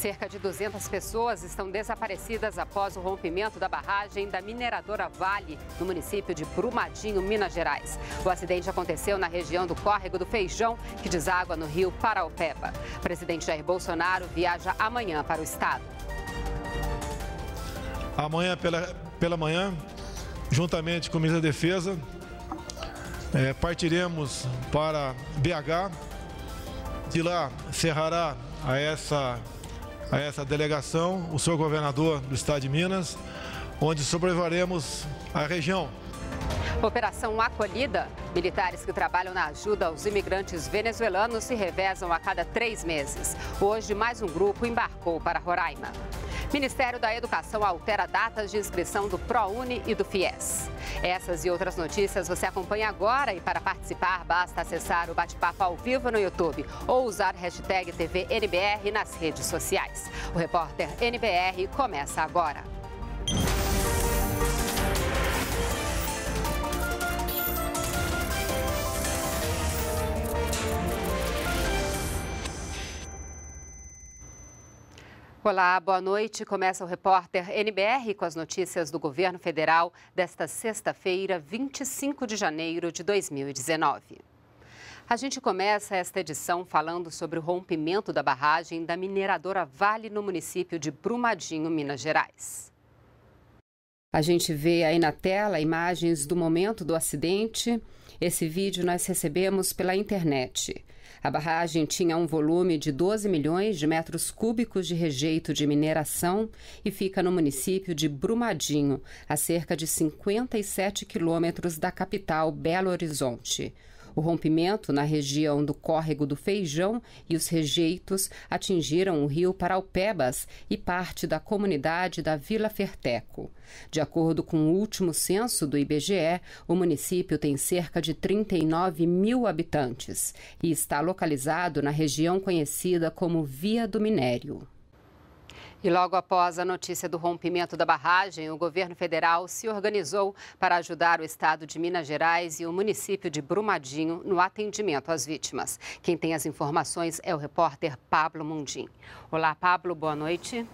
Cerca de 200 pessoas estão desaparecidas após o rompimento da barragem da mineradora Vale, no município de Brumadinho, Minas Gerais. O acidente aconteceu na região do córrego do Feijão, que deságua no rio Paraopeba. O presidente Jair Bolsonaro viaja amanhã para o estado. Amanhã pela, pela manhã, juntamente com o ministro da Defesa, é, partiremos para BH. De lá, cerrará a essa a essa delegação, o senhor governador do estado de Minas, onde sobrevaremos a região. Operação Acolhida. Militares que trabalham na ajuda aos imigrantes venezuelanos se revezam a cada três meses. Hoje, mais um grupo embarcou para Roraima. Ministério da Educação altera datas de inscrição do ProUni e do FIES. Essas e outras notícias você acompanha agora e para participar basta acessar o bate-papo ao vivo no YouTube ou usar hashtag TVNBR nas redes sociais. O repórter NBR começa agora. Olá, boa noite. Começa o repórter NBR com as notícias do governo federal desta sexta-feira, 25 de janeiro de 2019. A gente começa esta edição falando sobre o rompimento da barragem da mineradora Vale no município de Brumadinho, Minas Gerais. A gente vê aí na tela imagens do momento do acidente. Esse vídeo nós recebemos pela internet. A barragem tinha um volume de 12 milhões de metros cúbicos de rejeito de mineração e fica no município de Brumadinho, a cerca de 57 quilômetros da capital Belo Horizonte. O rompimento na região do córrego do Feijão e os rejeitos atingiram o rio Paraupebas e parte da comunidade da Vila Ferteco. De acordo com o último censo do IBGE, o município tem cerca de 39 mil habitantes e está localizado na região conhecida como Via do Minério. E logo após a notícia do rompimento da barragem, o governo federal se organizou para ajudar o estado de Minas Gerais e o município de Brumadinho no atendimento às vítimas. Quem tem as informações é o repórter Pablo Mundim. Olá, Pablo, boa noite.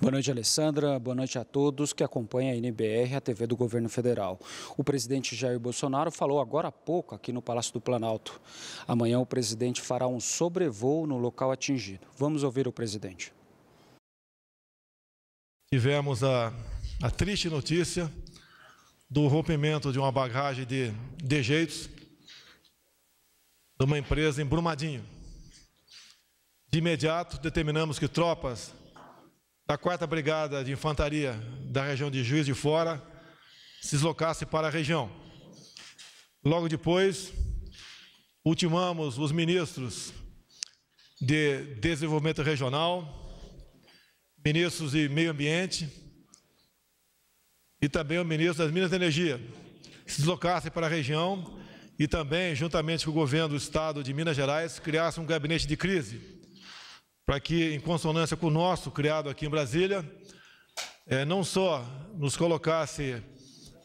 Boa noite, Alessandra. Boa noite a todos que acompanham a NBR, a TV do Governo Federal. O presidente Jair Bolsonaro falou agora há pouco aqui no Palácio do Planalto. Amanhã o presidente fará um sobrevoo no local atingido. Vamos ouvir o presidente tivemos a, a triste notícia do rompimento de uma bagagem de dejeitos de uma empresa em Brumadinho. De imediato, determinamos que tropas da 4 Brigada de Infantaria da região de Juiz de Fora se deslocassem para a região. Logo depois, ultimamos os ministros de Desenvolvimento Regional, ministros de Meio Ambiente e também o ministro das Minas e Energia, se deslocassem para a região e também, juntamente com o governo do estado de Minas Gerais, criasse um gabinete de crise, para que, em consonância com o nosso, criado aqui em Brasília, é, não só nos colocasse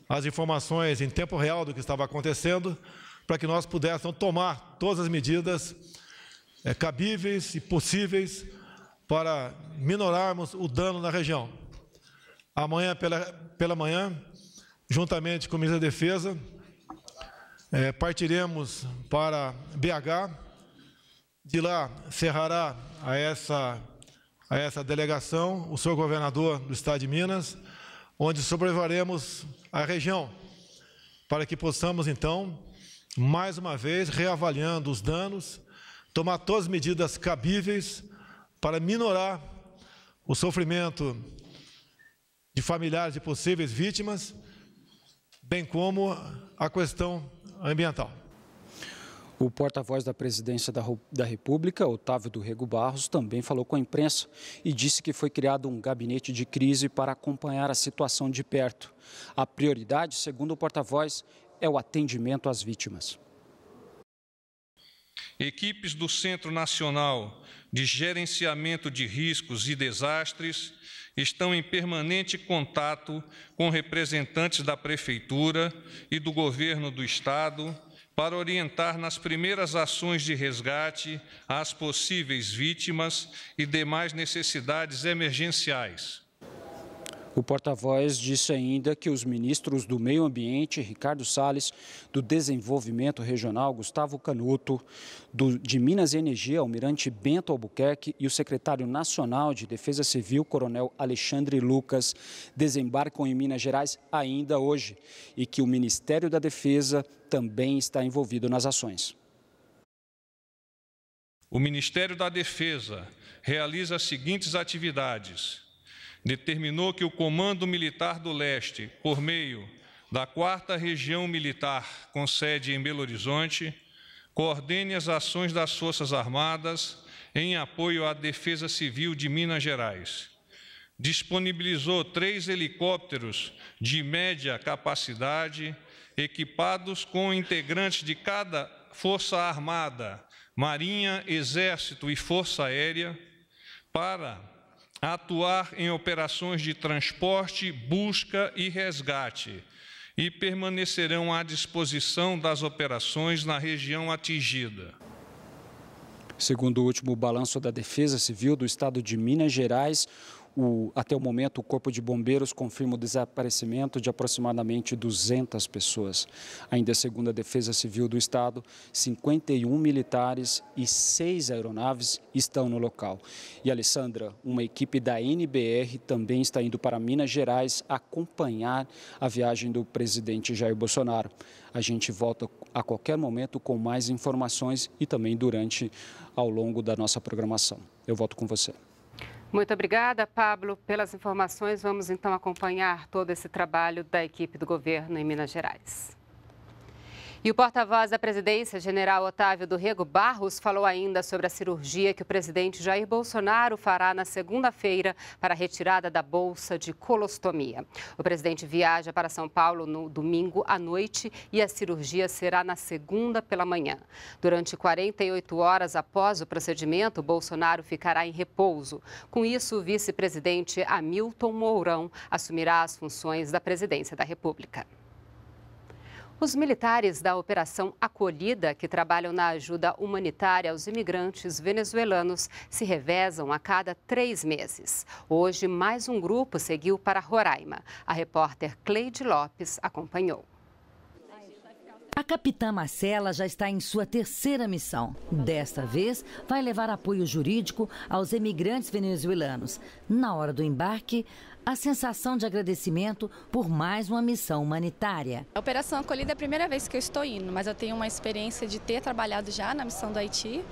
as informações em tempo real do que estava acontecendo, para que nós pudéssemos tomar todas as medidas é, cabíveis e possíveis para minorarmos o dano na região. Amanhã pela, pela manhã, juntamente com o ministro da Defesa, é, partiremos para BH. De lá, cerrará a essa, a essa delegação o senhor governador do Estado de Minas, onde sobrevaremos a região, para que possamos, então, mais uma vez, reavaliando os danos, tomar todas as medidas cabíveis para minorar o sofrimento de familiares de possíveis vítimas, bem como a questão ambiental. O porta-voz da presidência da, República, Otávio do Rego Barros, também falou com a imprensa e disse que foi criado um gabinete de crise para acompanhar a situação de perto. A prioridade, segundo o porta-voz, é o atendimento às vítimas. Equipes do Centro Nacional de gerenciamento de riscos e desastres estão em permanente contato com representantes da Prefeitura e do Governo do Estado para orientar nas primeiras ações de resgate às possíveis vítimas e demais necessidades emergenciais o porta-voz disse ainda que os ministros do Meio Ambiente, Ricardo Salles, do Desenvolvimento Regional, Gustavo Canuto, do, de Minas e Energia, Almirante Bento Albuquerque, e o secretário nacional de Defesa Civil, Coronel Alexandre Lucas, desembarcam em Minas Gerais ainda hoje e que o Ministério da Defesa também está envolvido nas ações. O Ministério da Defesa realiza as seguintes atividades determinou que o Comando Militar do Leste, por meio da 4 Região Militar, com sede em Belo Horizonte, coordene as ações das Forças Armadas em apoio à Defesa Civil de Minas Gerais. Disponibilizou três helicópteros de média capacidade, equipados com integrantes de cada Força Armada, Marinha, Exército e Força Aérea, para atuar em operações de transporte, busca e resgate e permanecerão à disposição das operações na região atingida. Segundo o último balanço da Defesa Civil do Estado de Minas Gerais, o, até o momento, o Corpo de Bombeiros confirma o desaparecimento de aproximadamente 200 pessoas. Ainda segundo a Defesa Civil do Estado, 51 militares e seis aeronaves estão no local. E, Alessandra, uma equipe da NBR também está indo para Minas Gerais acompanhar a viagem do presidente Jair Bolsonaro. A gente volta a qualquer momento com mais informações e também durante, ao longo da nossa programação. Eu volto com você. Muito obrigada, Pablo, pelas informações. Vamos então acompanhar todo esse trabalho da equipe do governo em Minas Gerais. E o porta-voz da presidência, general Otávio do Rego Barros, falou ainda sobre a cirurgia que o presidente Jair Bolsonaro fará na segunda-feira para a retirada da bolsa de colostomia. O presidente viaja para São Paulo no domingo à noite e a cirurgia será na segunda pela manhã. Durante 48 horas após o procedimento, Bolsonaro ficará em repouso. Com isso, o vice-presidente Hamilton Mourão assumirá as funções da presidência da República. Os militares da Operação Acolhida, que trabalham na ajuda humanitária aos imigrantes venezuelanos, se revezam a cada três meses. Hoje, mais um grupo seguiu para Roraima. A repórter Cleide Lopes acompanhou. A capitã Marcela já está em sua terceira missão. Desta vez, vai levar apoio jurídico aos emigrantes venezuelanos. Na hora do embarque, a sensação de agradecimento por mais uma missão humanitária. A Operação Acolhida é a primeira vez que eu estou indo, mas eu tenho uma experiência de ter trabalhado já na missão do Haiti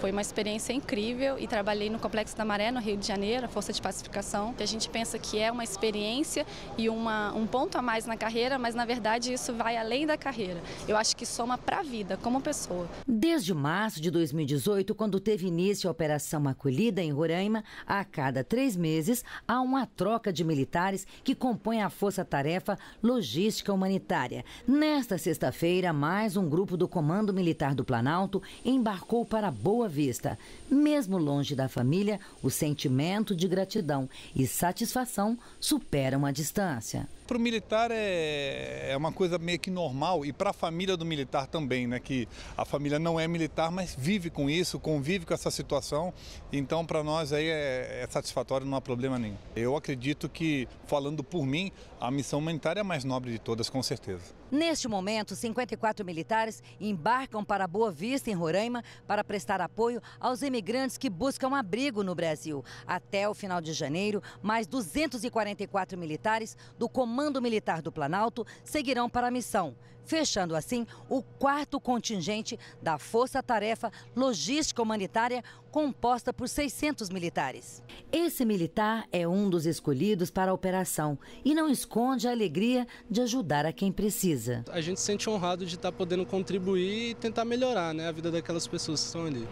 foi uma experiência incrível e trabalhei no Complexo da Maré, no Rio de Janeiro, a Força de Pacificação, que a gente pensa que é uma experiência e uma, um ponto a mais na carreira, mas na verdade isso vai além da carreira. Eu acho que soma para a vida, como pessoa. Desde março de 2018, quando teve início a Operação Acolhida em Roraima, a cada três meses há uma troca de militares que compõem a Força Tarefa Logística Humanitária. Nesta sexta-feira, mais um grupo do Comando Militar do Planalto embarcou para Boa Boa Vista. Mesmo longe da família, o sentimento de gratidão e satisfação superam a distância. Para o militar é, é uma coisa meio que normal e para a família do militar também, né? Que a família não é militar, mas vive com isso, convive com essa situação. Então, para nós aí é, é satisfatório, não há problema nenhum. Eu acredito que, falando por mim, a missão humanitária é a mais nobre de todas, com certeza. Neste momento, 54 militares embarcam para Boa Vista, em Roraima, para prestar apoio aos imigrantes que buscam abrigo no Brasil. Até o final de janeiro, mais 244 militares do Comando Comando Militar do Planalto seguirão para a missão, fechando assim o quarto contingente da Força Tarefa Logística Humanitária, composta por 600 militares. Esse militar é um dos escolhidos para a operação e não esconde a alegria de ajudar a quem precisa. A gente se sente honrado de estar podendo contribuir e tentar melhorar né, a vida daquelas pessoas que estão ali.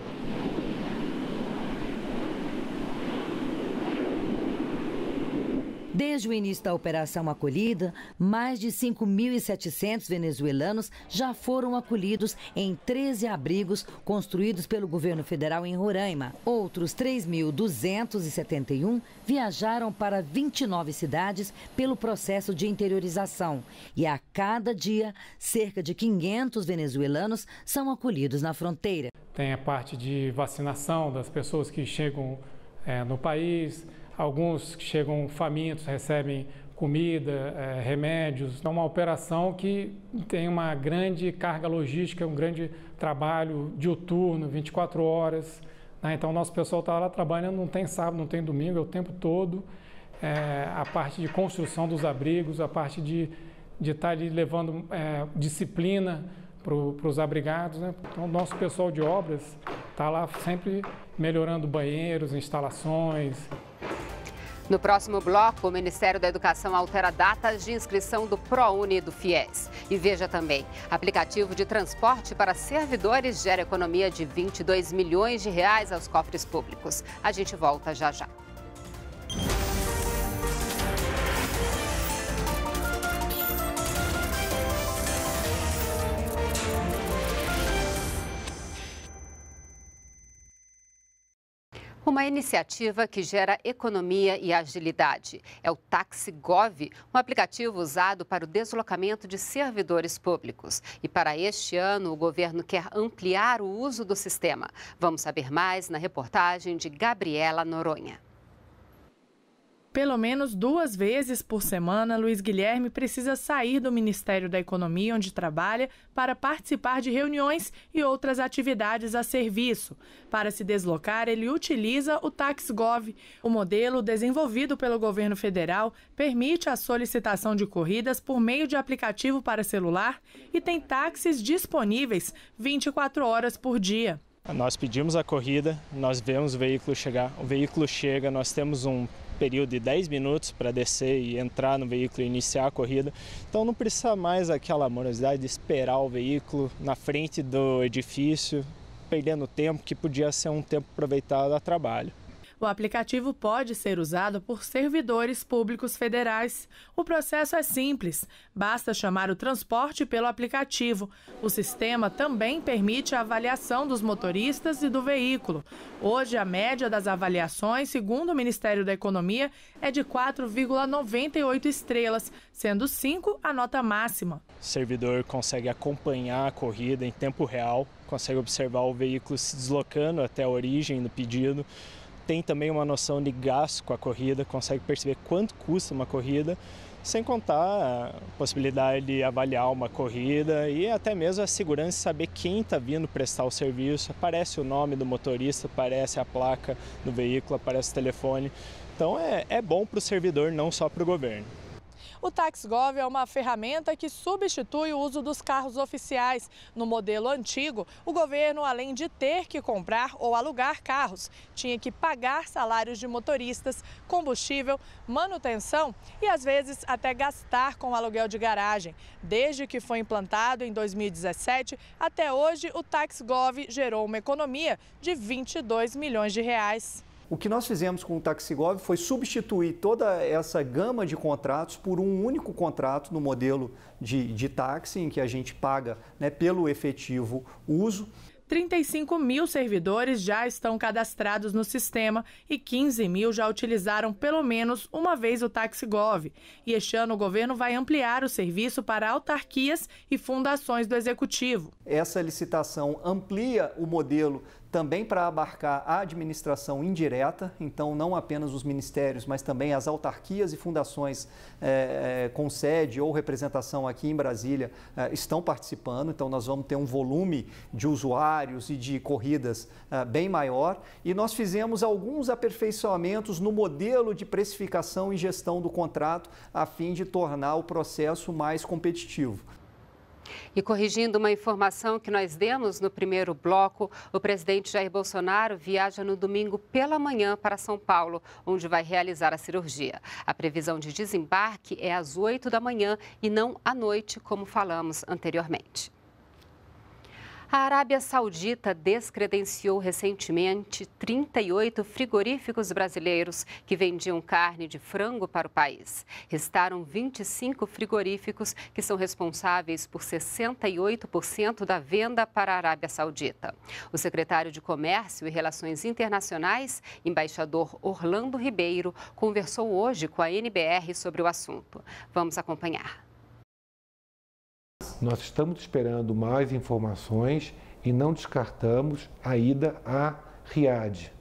Desde o início da operação acolhida, mais de 5.700 venezuelanos já foram acolhidos em 13 abrigos construídos pelo governo federal em Roraima. Outros 3.271 viajaram para 29 cidades pelo processo de interiorização. E a cada dia, cerca de 500 venezuelanos são acolhidos na fronteira. Tem a parte de vacinação das pessoas que chegam é, no país Alguns que chegam famintos recebem comida, é, remédios. É uma operação que tem uma grande carga logística, um grande trabalho outurno, 24 horas. Né? Então, o nosso pessoal está lá trabalhando, não tem sábado, não tem domingo, é o tempo todo. É, a parte de construção dos abrigos, a parte de estar tá ali levando é, disciplina para os abrigados. Né? Então, o nosso pessoal de obras está lá sempre melhorando banheiros, instalações, no próximo bloco, o Ministério da Educação altera datas de inscrição do ProUni e do FIES. E veja também, aplicativo de transporte para servidores gera economia de 22 milhões de reais aos cofres públicos. A gente volta já já. uma iniciativa que gera economia e agilidade. É o TaxiGov, um aplicativo usado para o deslocamento de servidores públicos. E para este ano, o governo quer ampliar o uso do sistema. Vamos saber mais na reportagem de Gabriela Noronha. Pelo menos duas vezes por semana, Luiz Guilherme precisa sair do Ministério da Economia, onde trabalha, para participar de reuniões e outras atividades a serviço. Para se deslocar, ele utiliza o TaxGov. O modelo desenvolvido pelo governo federal permite a solicitação de corridas por meio de aplicativo para celular e tem táxis disponíveis 24 horas por dia. Nós pedimos a corrida, nós vemos o veículo chegar, o veículo chega, nós temos um período de 10 minutos para descer e entrar no veículo e iniciar a corrida. Então não precisa mais aquela morosidade de esperar o veículo na frente do edifício, perdendo tempo que podia ser um tempo aproveitado a trabalho. O aplicativo pode ser usado por servidores públicos federais. O processo é simples, basta chamar o transporte pelo aplicativo. O sistema também permite a avaliação dos motoristas e do veículo. Hoje, a média das avaliações, segundo o Ministério da Economia, é de 4,98 estrelas, sendo 5 a nota máxima. O servidor consegue acompanhar a corrida em tempo real, consegue observar o veículo se deslocando até a origem do pedido tem também uma noção de gasto com a corrida, consegue perceber quanto custa uma corrida, sem contar a possibilidade de avaliar uma corrida e até mesmo a segurança de saber quem está vindo prestar o serviço. Aparece o nome do motorista, aparece a placa do veículo, aparece o telefone. Então é, é bom para o servidor, não só para o governo. O TaxGov é uma ferramenta que substitui o uso dos carros oficiais. No modelo antigo, o governo, além de ter que comprar ou alugar carros, tinha que pagar salários de motoristas, combustível, manutenção e, às vezes, até gastar com aluguel de garagem. Desde que foi implantado em 2017 até hoje, o TaxGov gerou uma economia de 22 milhões de reais. O que nós fizemos com o Taxigov foi substituir toda essa gama de contratos por um único contrato no modelo de, de táxi, em que a gente paga né, pelo efetivo uso. 35 mil servidores já estão cadastrados no sistema e 15 mil já utilizaram pelo menos uma vez o TaxiGov. E este ano o governo vai ampliar o serviço para autarquias e fundações do executivo. Essa licitação amplia o modelo também para abarcar a administração indireta, então não apenas os ministérios, mas também as autarquias e fundações é, é, com sede ou representação aqui em Brasília é, estão participando. Então nós vamos ter um volume de usuários e de corridas bem maior. E nós fizemos alguns aperfeiçoamentos no modelo de precificação e gestão do contrato a fim de tornar o processo mais competitivo. E corrigindo uma informação que nós demos no primeiro bloco, o presidente Jair Bolsonaro viaja no domingo pela manhã para São Paulo, onde vai realizar a cirurgia. A previsão de desembarque é às 8 da manhã e não à noite, como falamos anteriormente. A Arábia Saudita descredenciou recentemente 38 frigoríficos brasileiros que vendiam carne de frango para o país. Restaram 25 frigoríficos que são responsáveis por 68% da venda para a Arábia Saudita. O secretário de Comércio e Relações Internacionais, embaixador Orlando Ribeiro, conversou hoje com a NBR sobre o assunto. Vamos acompanhar. Nós estamos esperando mais informações e não descartamos a ida a Riad.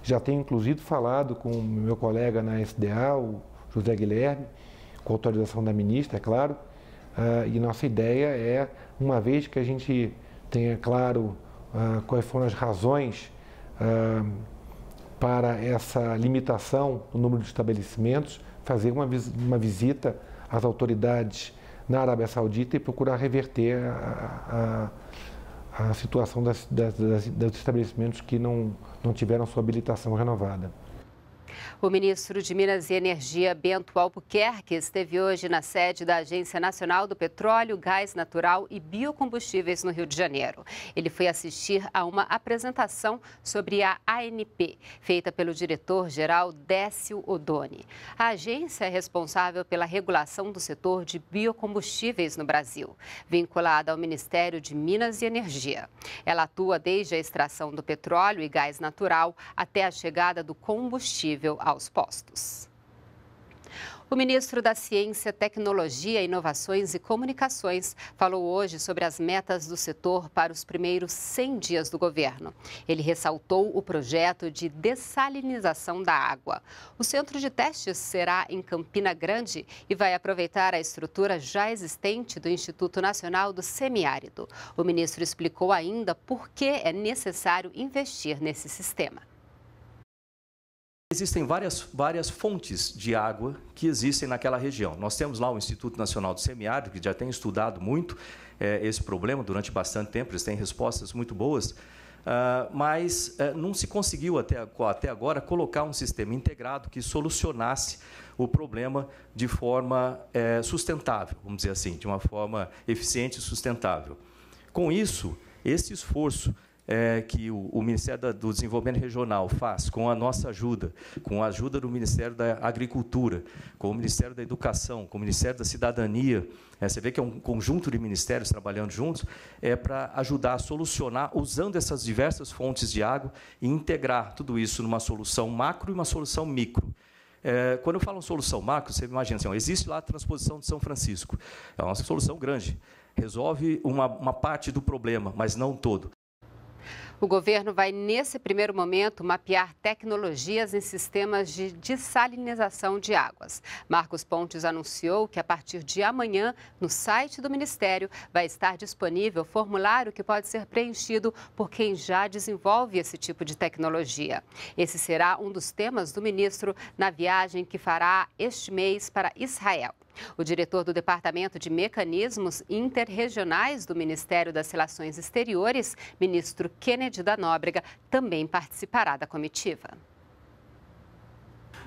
Já tenho inclusive falado com o meu colega na SDA, o José Guilherme, com autorização da ministra, é claro, uh, e nossa ideia é, uma vez que a gente tenha claro uh, quais foram as razões uh, para essa limitação no número de estabelecimentos, fazer uma, uma visita às autoridades na Arábia Saudita e procurar reverter a, a, a situação das, das, das, dos estabelecimentos que não, não tiveram sua habilitação renovada. O ministro de Minas e Energia, Bento Albuquerque, esteve hoje na sede da Agência Nacional do Petróleo, Gás Natural e Biocombustíveis no Rio de Janeiro. Ele foi assistir a uma apresentação sobre a ANP, feita pelo diretor-geral Décio Odoni. A agência é responsável pela regulação do setor de biocombustíveis no Brasil, vinculada ao Ministério de Minas e Energia. Ela atua desde a extração do petróleo e gás natural até a chegada do combustível aos postos. O ministro da Ciência, Tecnologia, Inovações e Comunicações falou hoje sobre as metas do setor para os primeiros 100 dias do governo. Ele ressaltou o projeto de dessalinização da água. O centro de testes será em Campina Grande e vai aproveitar a estrutura já existente do Instituto Nacional do Semiárido. O ministro explicou ainda por que é necessário investir nesse sistema existem várias, várias fontes de água que existem naquela região. Nós temos lá o Instituto Nacional do Semiárido, que já tem estudado muito é, esse problema durante bastante tempo, eles têm respostas muito boas, ah, mas é, não se conseguiu até, até agora colocar um sistema integrado que solucionasse o problema de forma é, sustentável, vamos dizer assim, de uma forma eficiente e sustentável. Com isso, esse esforço é, que o, o Ministério da, do Desenvolvimento Regional faz com a nossa ajuda, com a ajuda do Ministério da Agricultura, com o Ministério da Educação, com o Ministério da Cidadania, é, você vê que é um conjunto de ministérios trabalhando juntos, é para ajudar a solucionar, usando essas diversas fontes de água, e integrar tudo isso numa solução macro e uma solução micro. É, quando eu falo em solução macro, você imagina assim, ó, existe lá a transposição de São Francisco. É uma solução grande. Resolve uma, uma parte do problema, mas não todo. O governo vai, nesse primeiro momento, mapear tecnologias em sistemas de dessalinização de águas. Marcos Pontes anunciou que, a partir de amanhã, no site do Ministério, vai estar disponível formulário que pode ser preenchido por quem já desenvolve esse tipo de tecnologia. Esse será um dos temas do ministro na viagem que fará este mês para Israel. O diretor do Departamento de Mecanismos Interregionais do Ministério das Relações Exteriores, ministro Kennedy da Nóbrega, também participará da comitiva.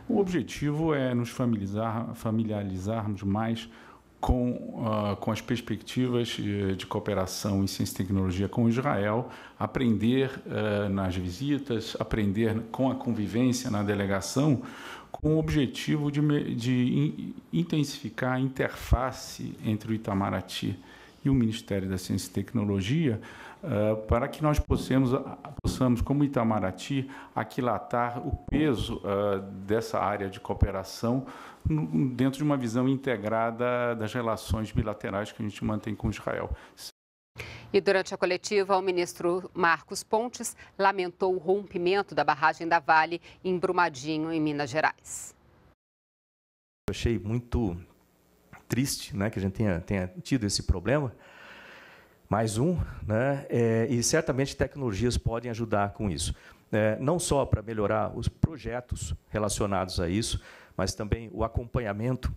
O objetivo é nos familiarizar, familiarizarmos mais com, uh, com as perspectivas eh, de cooperação em ciência e tecnologia com Israel, aprender uh, nas visitas, aprender com a convivência na delegação com o objetivo de, de intensificar a interface entre o Itamaraty e o Ministério da Ciência e Tecnologia, uh, para que nós possamos, ah, possamos, como Itamaraty, aquilatar o peso uh, dessa área de cooperação no, dentro de uma visão integrada das relações bilaterais que a gente mantém com Israel. E durante a coletiva, o ministro Marcos Pontes lamentou o rompimento da barragem da Vale em Brumadinho, em Minas Gerais. Eu achei muito triste né, que a gente tenha, tenha tido esse problema. Mais um, né? É, e certamente tecnologias podem ajudar com isso. É, não só para melhorar os projetos relacionados a isso, mas também o acompanhamento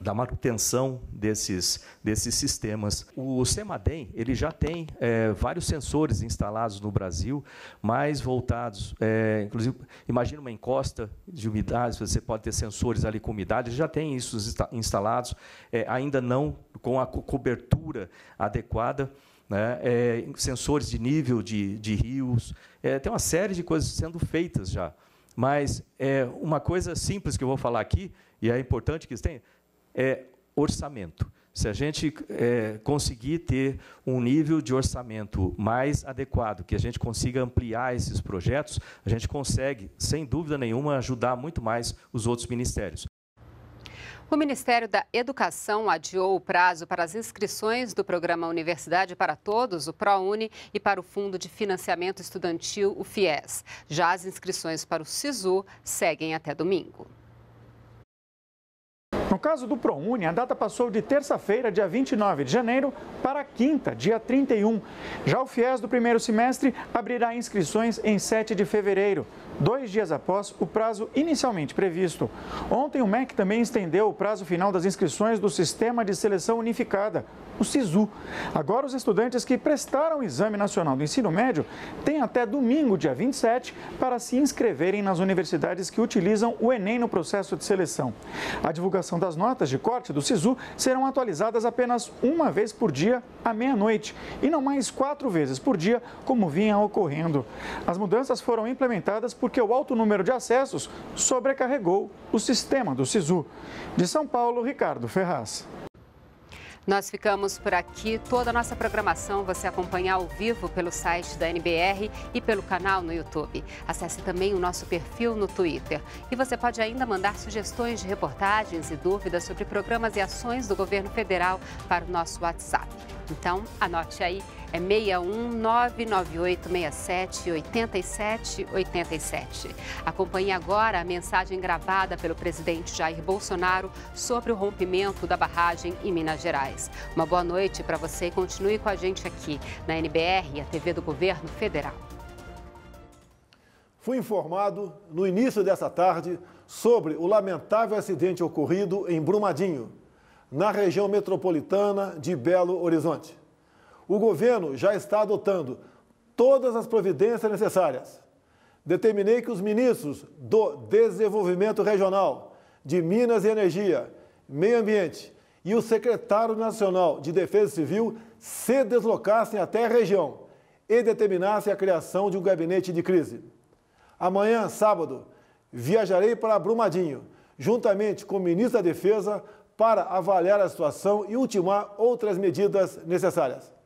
da manutenção desses, desses sistemas. O Semadem ele já tem é, vários sensores instalados no Brasil, mais voltados, é, inclusive, imagina uma encosta de umidade, você pode ter sensores ali com umidade, já tem isso instalados, é, ainda não com a co cobertura adequada. Né? É, sensores de nível de, de rios, é, tem uma série de coisas sendo feitas já. Mas é, uma coisa simples que eu vou falar aqui, e é importante que isso tenha, é orçamento. Se a gente é, conseguir ter um nível de orçamento mais adequado, que a gente consiga ampliar esses projetos, a gente consegue, sem dúvida nenhuma, ajudar muito mais os outros ministérios. O Ministério da Educação adiou o prazo para as inscrições do programa Universidade para Todos, o ProUni, e para o Fundo de Financiamento Estudantil, o FIES. Já as inscrições para o SISU seguem até domingo. No caso do ProUni, a data passou de terça-feira, dia 29 de janeiro, para quinta, dia 31. Já o FIES do primeiro semestre abrirá inscrições em 7 de fevereiro, dois dias após o prazo inicialmente previsto. Ontem, o MEC também estendeu o prazo final das inscrições do Sistema de Seleção Unificada, o SISU. Agora, os estudantes que prestaram o Exame Nacional do Ensino Médio têm até domingo, dia 27, para se inscreverem nas universidades que utilizam o Enem no processo de seleção. A divulgação atualização das notas de corte do SISU serão atualizadas apenas uma vez por dia à meia-noite e não mais quatro vezes por dia, como vinha ocorrendo. As mudanças foram implementadas porque o alto número de acessos sobrecarregou o sistema do SISU. De São Paulo, Ricardo Ferraz. Nós ficamos por aqui. Toda a nossa programação você acompanha ao vivo pelo site da NBR e pelo canal no YouTube. Acesse também o nosso perfil no Twitter. E você pode ainda mandar sugestões de reportagens e dúvidas sobre programas e ações do governo federal para o nosso WhatsApp. Então, anote aí é 8787. Acompanhe agora a mensagem gravada pelo presidente Jair Bolsonaro sobre o rompimento da barragem em Minas Gerais. Uma boa noite para você e continue com a gente aqui na NBR, a TV do Governo Federal. Fui informado no início dessa tarde sobre o lamentável acidente ocorrido em Brumadinho, na região metropolitana de Belo Horizonte o governo já está adotando todas as providências necessárias. Determinei que os ministros do Desenvolvimento Regional, de Minas e Energia, Meio Ambiente e o secretário nacional de Defesa Civil se deslocassem até a região e determinassem a criação de um gabinete de crise. Amanhã, sábado, viajarei para Brumadinho, juntamente com o ministro da Defesa, para avaliar a situação e ultimar outras medidas necessárias.